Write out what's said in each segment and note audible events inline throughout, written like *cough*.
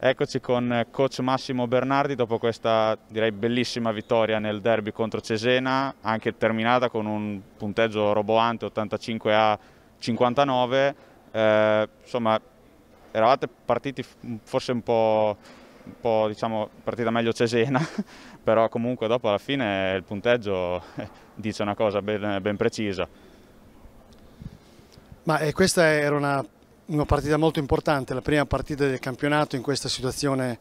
Eccoci con eh, coach Massimo Bernardi dopo questa direi bellissima vittoria nel derby contro Cesena, anche terminata con un punteggio roboante 85 a 59. Eh, insomma, eravate partiti forse un po', un po' diciamo partita meglio Cesena, *laughs* però comunque dopo alla fine il punteggio eh, dice una cosa ben, ben precisa. Ma eh, questa era una una partita molto importante, la prima partita del campionato in questa situazione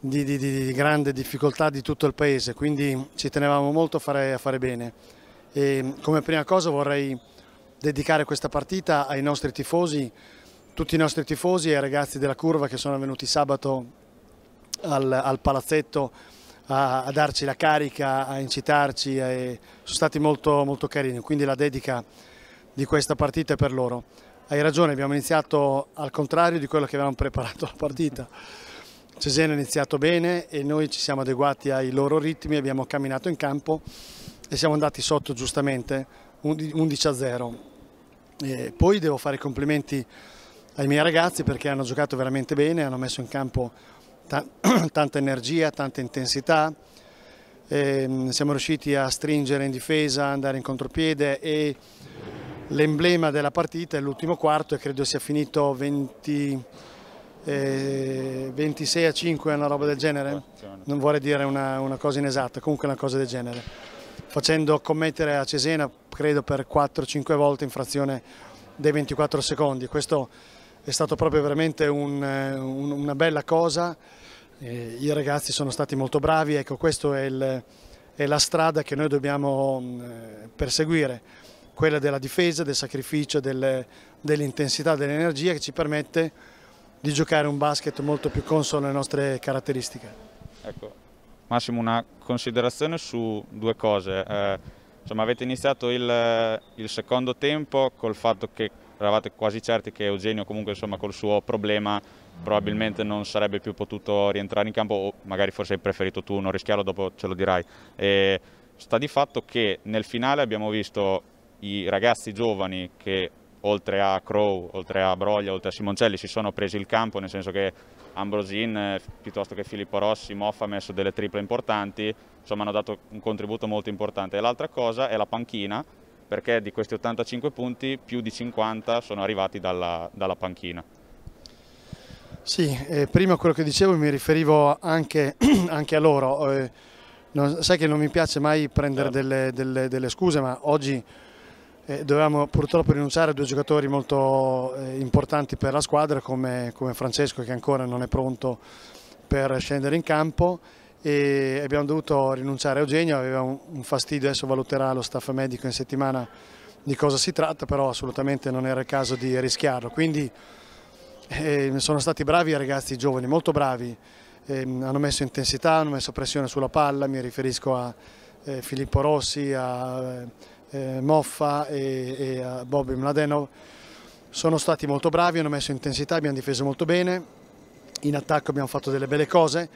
di, di, di grande difficoltà di tutto il paese, quindi ci tenevamo molto a fare, a fare bene. E come prima cosa vorrei dedicare questa partita ai nostri tifosi, tutti i nostri tifosi e ai ragazzi della curva che sono venuti sabato al, al palazzetto a, a, darci la carica, a incitarci, a, sono stati molto, molto carini, quindi la dedica di questa partita è per loro hai ragione, abbiamo iniziato al contrario di quello che avevamo preparato la partita. Cesena ha iniziato bene e noi ci siamo adeguati ai loro ritmi, abbiamo camminato in campo e siamo andati sotto giustamente 11 a 0. E poi devo fare i complimenti ai miei ragazzi perché hanno giocato veramente bene, hanno messo in campo *clears throat* tanta energia, tanta intensità, e ehm, siamo riusciti a stringere in difesa, andare in contropiede e l'emblema della partita è l'ultimo quarto e credo sia finito 20, eh, 26 a 5, una roba del genere. Non vorrei dire una, una cosa inesatta, comunque una cosa del genere. Facendo commettere a Cesena, credo per 4-5 volte infrazione dei 24 secondi. Questo è stato proprio veramente un, eh, un, una bella cosa. Eh, I ragazzi sono stati molto bravi, ecco questa è, è, la strada che noi dobbiamo mm, eh, perseguire quella della difesa, del sacrificio, del, dell'intensità, dell'energia che ci permette di giocare un basket molto più consono alle nostre caratteristiche. Ecco, Massimo, una considerazione su due cose. Eh, insomma, avete iniziato il, il, secondo tempo col fatto che eravate quasi certi che Eugenio comunque insomma, col suo problema probabilmente non sarebbe più potuto rientrare in campo o magari forse hai preferito tu non rischiarlo, dopo ce lo dirai. E sta di fatto che nel finale abbiamo visto i ragazzi giovani che oltre a Crow, oltre a Broglia, oltre a Simoncelli si sono presi il campo, nel senso che Ambrosin eh, piuttosto che Filippo Rossi, Moffa ha messo delle triple importanti, insomma hanno dato un contributo molto importante. L'altra cosa è la panchina, perché di questi 85 punti più di 50 sono arrivati dalla, dalla panchina. Sì, eh, prima quello che dicevo mi riferivo anche, *clears throat* anche a loro. Eh, non, sai che non mi piace mai prendere certo. delle, delle, delle scuse, ma oggi eh, dovevamo purtroppo rinunciare a due giocatori molto eh, importanti per la squadra come, come, Francesco che ancora non è pronto per scendere in campo e abbiamo dovuto rinunciare a Eugenio, aveva un, un fastidio, adesso valuterà lo staff medico in settimana di cosa si tratta, però assolutamente non era il caso di rischiarlo. Quindi eh, sono stati bravi i ragazzi giovani, molto bravi, eh, hanno messo intensità, hanno messo pressione sulla palla, mi riferisco a eh, Filippo Rossi, a eh, Moffa e, e eh, Bobby Mladenov sono stati molto bravi, hanno messo intensità, abbiamo difeso molto bene, in attacco abbiamo fatto delle belle cose,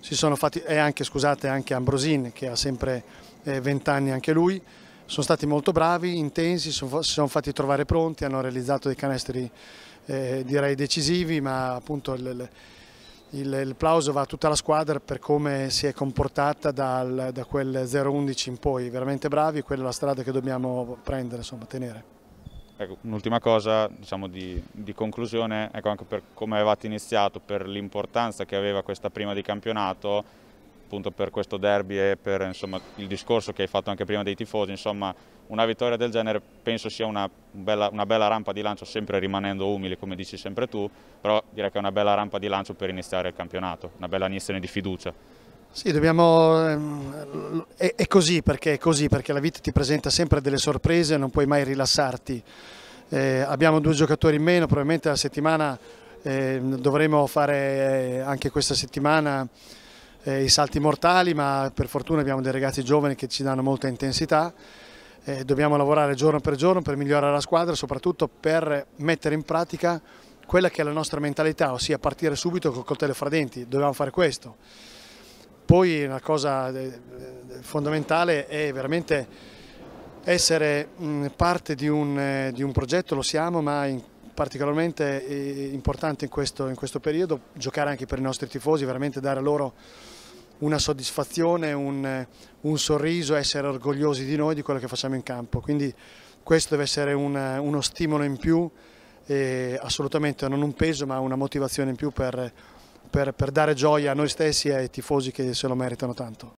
fatti, e anche, scusate, anche Ambrosin che ha sempre eh, 20 anni anche lui, sono stati molto bravi, intensi, sono, si sono fatti trovare pronti, hanno realizzato dei canestri eh, direi decisivi, ma appunto il, il il, il, plauso va a tutta la squadra per come si è comportata dal, da quel 0-11 in poi, veramente bravi, quella è la strada che dobbiamo prendere, insomma, tenere. Ecco, un'ultima cosa diciamo, di, di, conclusione, ecco, anche per come avevate iniziato, per l'importanza che aveva questa prima di campionato, appunto per questo derby e per insomma, il discorso che hai fatto anche prima dei tifosi, insomma una vittoria del genere penso sia una bella, una bella rampa di lancio, sempre rimanendo umili come dici sempre tu, però direi che è una bella rampa di lancio per iniziare il campionato, una bella iniezione di fiducia. Sì, dobbiamo, ehm, è, così perché è così, perché la vita ti presenta sempre delle sorprese, e non puoi mai rilassarti. Eh, abbiamo due giocatori in meno, probabilmente la settimana eh, dovremo fare eh, anche questa settimana eh, i salti mortali, ma per fortuna abbiamo dei ragazzi giovani che ci danno molta intensità. Eh, dobbiamo lavorare giorno per giorno per migliorare la squadra, soprattutto per mettere in pratica quella che è la nostra mentalità, ossia partire subito col coltello fra denti, dobbiamo fare questo. Poi una cosa eh, eh, fondamentale è veramente essere mm, parte di un, eh, di un progetto, lo siamo, ma in particolarmente eh, importante in questo, in questo periodo, giocare anche per i nostri tifosi, veramente dare loro una soddisfazione, un, un, sorriso, essere orgogliosi di noi, di quello che facciamo in campo. Quindi questo deve essere un, uno stimolo in più, assolutamente non un peso ma una motivazione in più per, per, per dare gioia a noi stessi e ai tifosi che se lo meritano tanto.